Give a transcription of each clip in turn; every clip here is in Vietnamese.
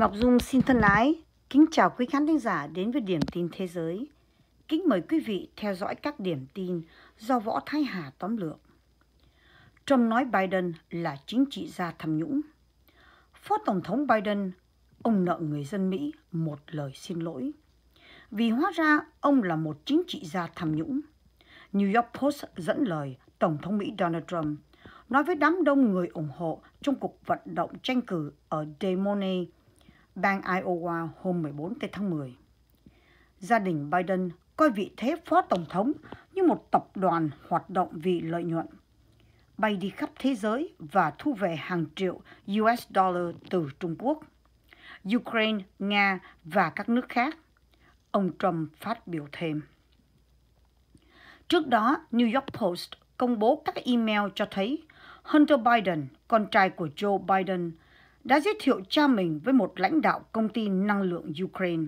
Ngọc Dung xin thân ái kính chào quý khán thính giả đến với điểm tin thế giới. Kính mời quý vị theo dõi các điểm tin do Võ Thái Hà tóm lược. Trump nói Biden là chính trị gia tham nhũng. Phó Tổng thống Biden, ông nợ người dân Mỹ một lời xin lỗi. Vì hóa ra ông là một chính trị gia tham nhũng. New York Post dẫn lời Tổng thống Mỹ Donald Trump nói với đám đông người ủng hộ trong cuộc vận động tranh cử ở Des Moines bang Iowa hôm 14 tháng 10. Gia đình Biden coi vị thế phó tổng thống như một tập đoàn hoạt động vì lợi nhuận. Bay đi khắp thế giới và thu về hàng triệu US dollar từ Trung Quốc, Ukraine, Nga và các nước khác. Ông Trump phát biểu thêm. Trước đó, New York Post công bố các email cho thấy Hunter Biden, con trai của Joe Biden, đã giới thiệu cha mình với một lãnh đạo công ty năng lượng Ukraine,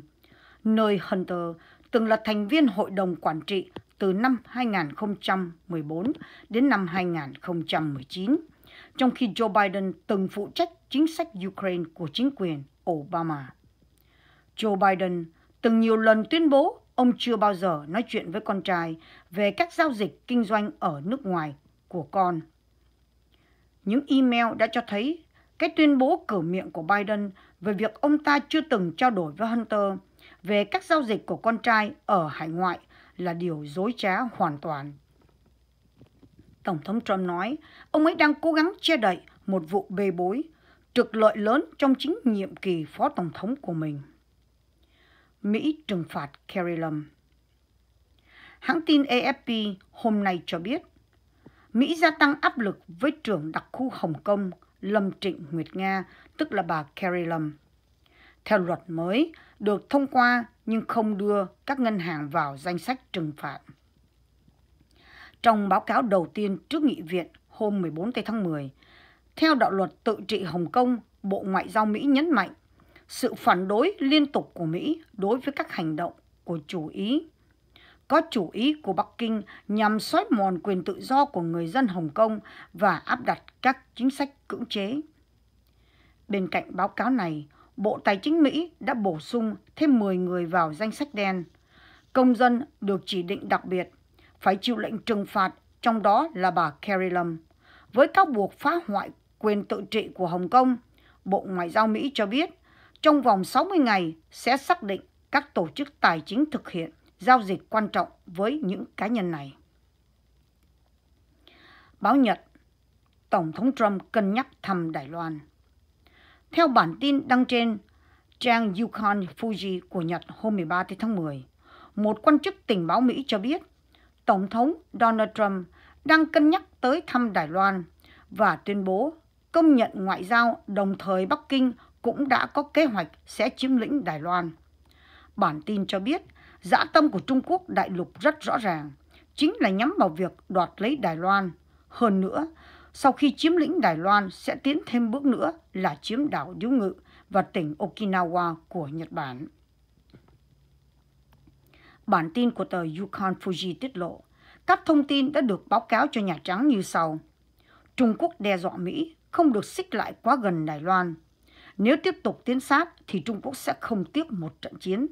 nơi Hunter từng là thành viên hội đồng quản trị từ năm 2014 đến năm 2019, trong khi Joe Biden từng phụ trách chính sách Ukraine của chính quyền Obama. Joe Biden từng nhiều lần tuyên bố ông chưa bao giờ nói chuyện với con trai về các giao dịch kinh doanh ở nước ngoài của con. Những email đã cho thấy cái tuyên bố cửa miệng của Biden về việc ông ta chưa từng trao đổi với Hunter về các giao dịch của con trai ở hải ngoại là điều dối trá hoàn toàn. Tổng thống Trump nói, ông ấy đang cố gắng che đậy một vụ bê bối, trục lợi lớn trong chính nhiệm kỳ phó tổng thống của mình. Mỹ trừng phạt Kerry Lâm. Hãng tin AFP hôm nay cho biết, Mỹ gia tăng áp lực với trưởng đặc khu Hồng Kông Lâm Trịnh Nguyệt Nga, tức là bà Carrie Lâm. Theo luật mới, được thông qua nhưng không đưa các ngân hàng vào danh sách trừng phạt. Trong báo cáo đầu tiên trước nghị viện hôm 14 tháng 10, theo đạo luật tự trị Hồng Kông, Bộ Ngoại giao Mỹ nhấn mạnh sự phản đối liên tục của Mỹ đối với các hành động của chủ ý có chủ ý của Bắc Kinh nhằm xói mòn quyền tự do của người dân Hồng Kông và áp đặt các chính sách cưỡng chế. Bên cạnh báo cáo này, Bộ Tài chính Mỹ đã bổ sung thêm 10 người vào danh sách đen. Công dân được chỉ định đặc biệt, phải chịu lệnh trừng phạt, trong đó là bà Carrie Lam. Với cáo buộc phá hoại quyền tự trị của Hồng Kông, Bộ Ngoại giao Mỹ cho biết trong vòng 60 ngày sẽ xác định các tổ chức tài chính thực hiện giao dịch quan trọng với những cá nhân này. Báo Nhật Tổng thống Trump cân nhắc thăm Đài Loan Theo bản tin đăng trên trang Yukon Fuji của Nhật hôm 13 tháng 10, một quan chức tình báo Mỹ cho biết Tổng thống Donald Trump đang cân nhắc tới thăm Đài Loan và tuyên bố công nhận ngoại giao đồng thời Bắc Kinh cũng đã có kế hoạch sẽ chiếm lĩnh Đài Loan. Bản tin cho biết Dã tâm của Trung Quốc đại lục rất rõ ràng, chính là nhắm vào việc đoạt lấy Đài Loan. Hơn nữa, sau khi chiếm lĩnh Đài Loan sẽ tiến thêm bước nữa là chiếm đảo Điếu Ngự và tỉnh Okinawa của Nhật Bản. Bản tin của tờ Yukon Fuji tiết lộ, các thông tin đã được báo cáo cho Nhà Trắng như sau. Trung Quốc đe dọa Mỹ không được xích lại quá gần Đài Loan. Nếu tiếp tục tiến sát thì Trung Quốc sẽ không tiếc một trận chiến.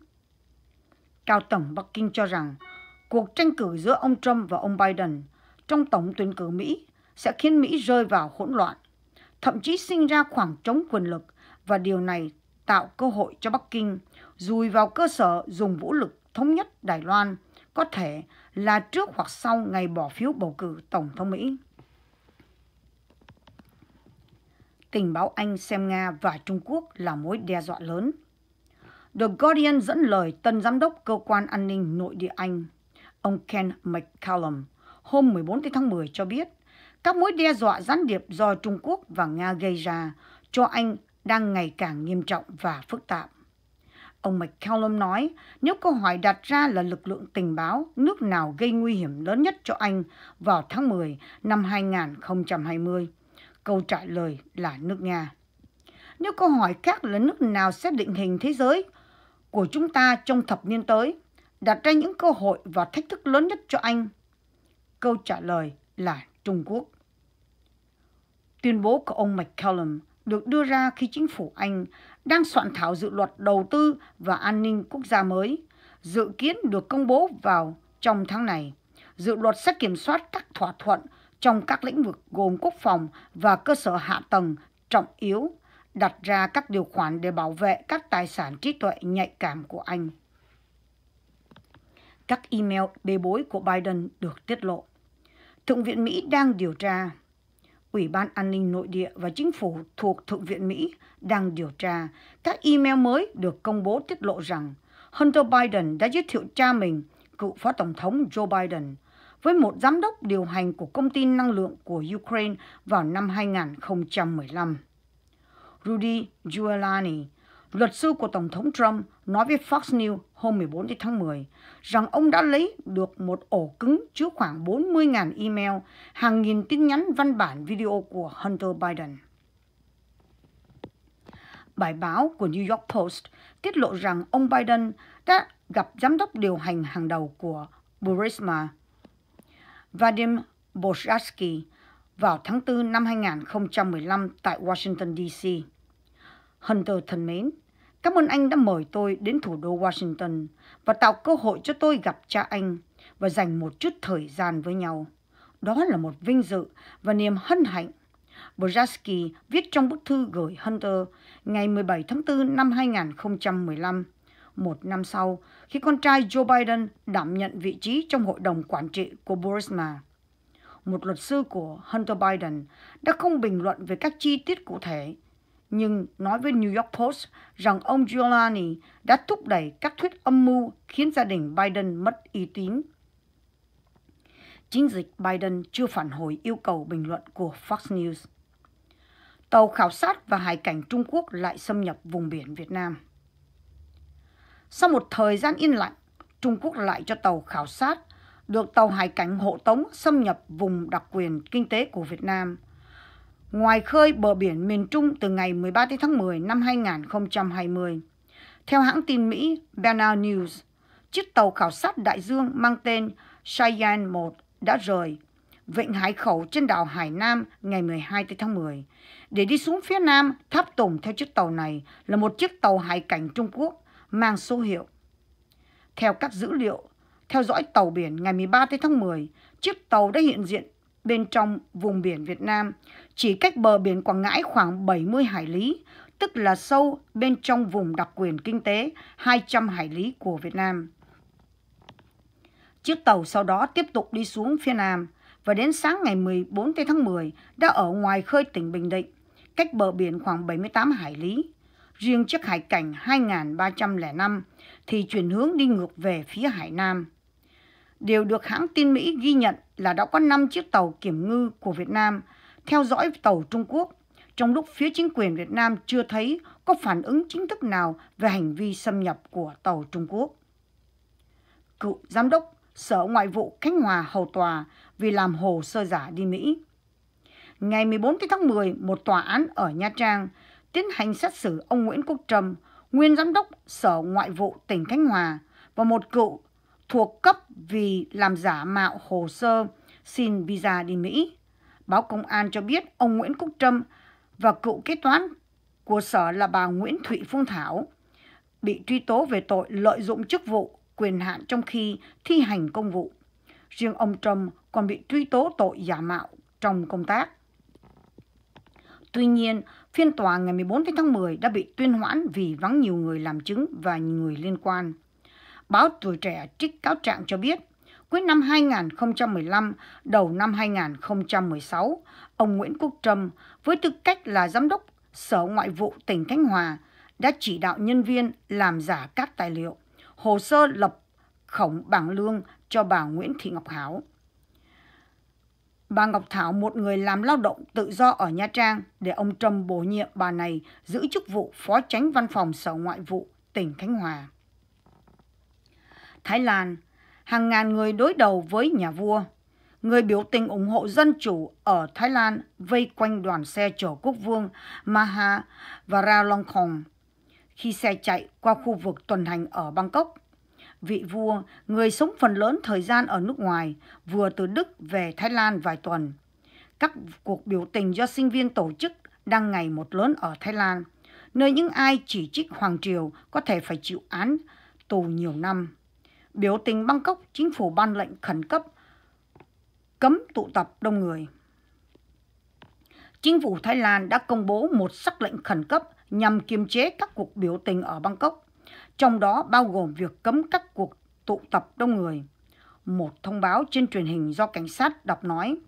Cao tổng Bắc Kinh cho rằng cuộc tranh cử giữa ông Trump và ông Biden trong tổng tuyển cử Mỹ sẽ khiến Mỹ rơi vào hỗn loạn, thậm chí sinh ra khoảng trống quyền lực và điều này tạo cơ hội cho Bắc Kinh dùi vào cơ sở dùng vũ lực thống nhất Đài Loan có thể là trước hoặc sau ngày bỏ phiếu bầu cử Tổng thống Mỹ. Tình báo Anh xem Nga và Trung Quốc là mối đe dọa lớn. The Guardian dẫn lời tân giám đốc cơ quan an ninh nội địa Anh, ông Ken McCallum, hôm 14 tháng 10 cho biết các mối đe dọa gián điệp do Trung Quốc và Nga gây ra cho Anh đang ngày càng nghiêm trọng và phức tạp. Ông McCallum nói, nếu câu hỏi đặt ra là lực lượng tình báo nước nào gây nguy hiểm lớn nhất cho Anh vào tháng 10 năm 2020, câu trả lời là nước Nga. Nếu câu hỏi khác là nước nào sẽ định hình thế giới của chúng ta trong thập niên tới đặt ra những cơ hội và thách thức lớn nhất cho Anh? Câu trả lời là Trung Quốc. Tuyên bố của ông McCallum được đưa ra khi chính phủ Anh đang soạn thảo dự luật đầu tư và an ninh quốc gia mới, dự kiến được công bố vào trong tháng này. Dự luật sẽ kiểm soát các thỏa thuận trong các lĩnh vực gồm quốc phòng và cơ sở hạ tầng trọng yếu đặt ra các điều khoản để bảo vệ các tài sản trí tuệ nhạy cảm của anh. Các email bê bối của Biden được tiết lộ. Thượng viện Mỹ đang điều tra. Ủy ban An ninh Nội địa và Chính phủ thuộc Thượng viện Mỹ đang điều tra các email mới được công bố tiết lộ rằng Hunter Biden đã giới thiệu cha mình, cựu Phó Tổng thống Joe Biden, với một giám đốc điều hành của công ty năng lượng của Ukraine vào năm 2015. Rudy Giuliani, luật sư của Tổng thống Trump, nói với Fox News hôm 14 tháng 10 rằng ông đã lấy được một ổ cứng chứa khoảng 40.000 email, hàng nghìn tin nhắn văn bản video của Hunter Biden. Bài báo của New York Post tiết lộ rằng ông Biden đã gặp giám đốc điều hành hàng đầu của Burisma, Vadim Borshatsky, vào tháng 4 năm 2015 tại Washington, D.C. Hunter thân mến, cảm ơn anh đã mời tôi đến thủ đô Washington và tạo cơ hội cho tôi gặp cha anh và dành một chút thời gian với nhau. Đó là một vinh dự và niềm hân hạnh. Bojaski viết trong bức thư gửi Hunter ngày 17 tháng 4 năm 2015, một năm sau khi con trai Joe Biden đảm nhận vị trí trong hội đồng quản trị của Burisma một luật sư của Hunter Biden, đã không bình luận về các chi tiết cụ thể, nhưng nói với New York Post rằng ông Giuliani đã thúc đẩy các thuyết âm mưu khiến gia đình Biden mất uy tín. Chính dịch Biden chưa phản hồi yêu cầu bình luận của Fox News. Tàu khảo sát và hải cảnh Trung Quốc lại xâm nhập vùng biển Việt Nam. Sau một thời gian yên lặng, Trung Quốc lại cho tàu khảo sát được tàu hải cảnh hộ tống xâm nhập vùng đặc quyền kinh tế của Việt Nam. Ngoài khơi bờ biển miền Trung từ ngày 13 tháng 10 năm 2020, theo hãng tin Mỹ Bernal News, chiếc tàu khảo sát đại dương mang tên Cheyenne 1 đã rời vịnh Hải Khẩu trên đảo Hải Nam ngày 12 tháng 10. Để đi xuống phía Nam, tháp tùng theo chiếc tàu này là một chiếc tàu hải cảnh Trung Quốc mang số hiệu. Theo các dữ liệu theo dõi tàu biển ngày 13 tháng 10, chiếc tàu đã hiện diện bên trong vùng biển Việt Nam, chỉ cách bờ biển Quảng Ngãi khoảng 70 hải lý, tức là sâu bên trong vùng đặc quyền kinh tế 200 hải lý của Việt Nam. Chiếc tàu sau đó tiếp tục đi xuống phía Nam và đến sáng ngày 14 tháng 10 đã ở ngoài khơi tỉnh Bình Định, cách bờ biển khoảng 78 hải lý. Riêng chiếc hải cảnh 2305 thì chuyển hướng đi ngược về phía Hải Nam đều được hãng tin Mỹ ghi nhận là đã có 5 chiếc tàu kiểm ngư của Việt Nam theo dõi tàu Trung Quốc, trong lúc phía chính quyền Việt Nam chưa thấy có phản ứng chính thức nào về hành vi xâm nhập của tàu Trung Quốc. Cựu Giám đốc Sở Ngoại vụ Khánh Hòa hầu tòa vì làm hồ sơ giả đi Mỹ. Ngày 14 tháng 10, một tòa án ở Nha Trang tiến hành xét xử ông Nguyễn Quốc Trâm, nguyên Giám đốc Sở Ngoại vụ tỉnh Khánh Hòa và một cựu thuộc cấp vì làm giả mạo hồ sơ xin visa đi Mỹ. Báo Công an cho biết ông Nguyễn Cúc Trâm và cựu kế toán của sở là bà Nguyễn Thụy Phương Thảo bị truy tố về tội lợi dụng chức vụ, quyền hạn trong khi thi hành công vụ. Riêng ông Trâm còn bị truy tố tội giả mạo trong công tác. Tuy nhiên, phiên tòa ngày 14 tháng 10 đã bị tuyên hoãn vì vắng nhiều người làm chứng và người liên quan. Báo Tuổi Trẻ trích cáo trạng cho biết, cuối năm 2015, đầu năm 2016, ông Nguyễn Quốc Trâm với tư cách là giám đốc Sở Ngoại vụ tỉnh Khánh Hòa đã chỉ đạo nhân viên làm giả các tài liệu, hồ sơ lập khổng bảng lương cho bà Nguyễn Thị Ngọc Hảo. Bà Ngọc Thảo một người làm lao động tự do ở Nha Trang để ông Trâm bổ nhiệm bà này giữ chức vụ Phó Tránh Văn phòng Sở Ngoại vụ tỉnh Khánh Hòa. Thái Lan, hàng ngàn người đối đầu với nhà vua. Người biểu tình ủng hộ dân chủ ở Thái Lan vây quanh đoàn xe chở quốc vương Maha Varalongkorn khi xe chạy qua khu vực tuần hành ở Bangkok. Vị vua, người sống phần lớn thời gian ở nước ngoài, vừa từ Đức về Thái Lan vài tuần. Các cuộc biểu tình do sinh viên tổ chức đang ngày một lớn ở Thái Lan, nơi những ai chỉ trích Hoàng Triều có thể phải chịu án tù nhiều năm. Biểu tình Bangkok, chính phủ ban lệnh khẩn cấp cấm tụ tập đông người. Chính phủ Thái Lan đã công bố một sắc lệnh khẩn cấp nhằm kiềm chế các cuộc biểu tình ở Bangkok, trong đó bao gồm việc cấm các cuộc tụ tập đông người. Một thông báo trên truyền hình do cảnh sát đọc nói,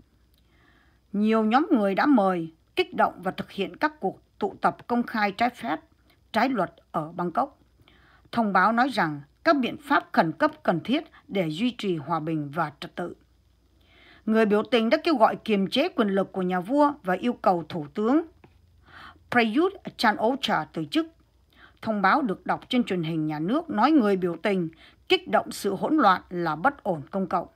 nhiều nhóm người đã mời, kích động và thực hiện các cuộc tụ tập công khai trái phép, trái luật ở Bangkok. Thông báo nói rằng các biện pháp khẩn cấp cần thiết để duy trì hòa bình và trật tự. Người biểu tình đã kêu gọi kiềm chế quyền lực của nhà vua và yêu cầu Thủ tướng Prayut chan Ocha từ chức. Thông báo được đọc trên truyền hình nhà nước nói người biểu tình kích động sự hỗn loạn là bất ổn công cộng.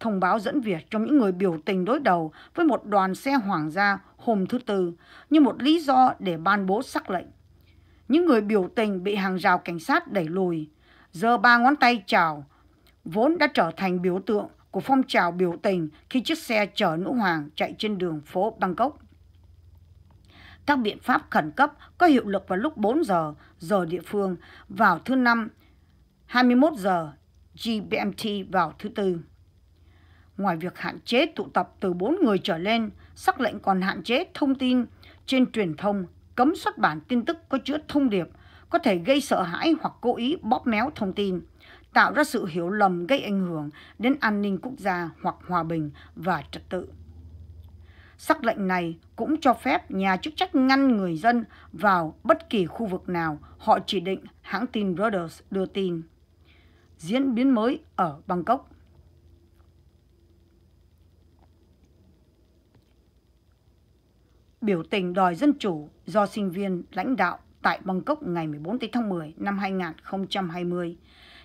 Thông báo dẫn Việt trong những người biểu tình đối đầu với một đoàn xe hoàng gia hôm thứ Tư như một lý do để ban bố sắc lệnh. Những người biểu tình bị hàng rào cảnh sát đẩy lùi, giơ ba ngón tay chào, vốn đã trở thành biểu tượng của phong trào biểu tình khi chiếc xe chở nữ hoàng chạy trên đường phố Bangkok. Các biện pháp khẩn cấp có hiệu lực vào lúc 4 giờ giờ địa phương vào thứ năm 21 giờ GMT vào thứ tư. Ngoài việc hạn chế tụ tập từ 4 người trở lên, sắc lệnh còn hạn chế thông tin trên truyền thông, cấm xuất bản tin tức có chứa thông điệp có thể gây sợ hãi hoặc cố ý bóp méo thông tin, tạo ra sự hiểu lầm gây ảnh hưởng đến an ninh quốc gia hoặc hòa bình và trật tự. Sắc lệnh này cũng cho phép nhà chức trách ngăn người dân vào bất kỳ khu vực nào họ chỉ định hãng tin Reuters đưa tin. Diễn biến mới ở Bangkok Biểu tình đòi dân chủ do sinh viên lãnh đạo tại Bangkok ngày 14 tháng 10 năm 2020.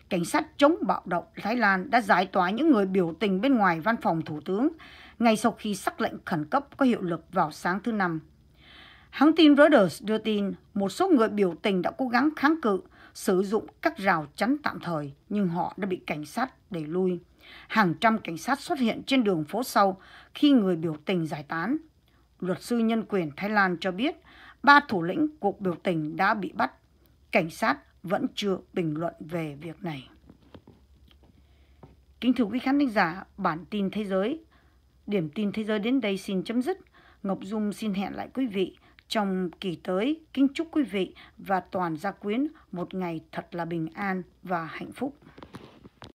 Cảnh sát chống bạo động Thái Lan đã giải tỏa những người biểu tình bên ngoài văn phòng thủ tướng ngay sau khi sắc lệnh khẩn cấp có hiệu lực vào sáng thứ Năm. Hãng tin Reuters đưa tin một số người biểu tình đã cố gắng kháng cự, sử dụng các rào chắn tạm thời, nhưng họ đã bị cảnh sát đẩy lui. Hàng trăm cảnh sát xuất hiện trên đường phố sau khi người biểu tình giải tán. Luật sư nhân quyền Thái Lan cho biết ba thủ lĩnh cuộc biểu tình đã bị bắt. Cảnh sát vẫn chưa bình luận về việc này. Kính thưa quý khán thính giả, bản tin thế giới, điểm tin thế giới đến đây xin chấm dứt. Ngọc Dung xin hẹn lại quý vị trong kỳ tới. Kính chúc quý vị và toàn gia quyến một ngày thật là bình an và hạnh phúc.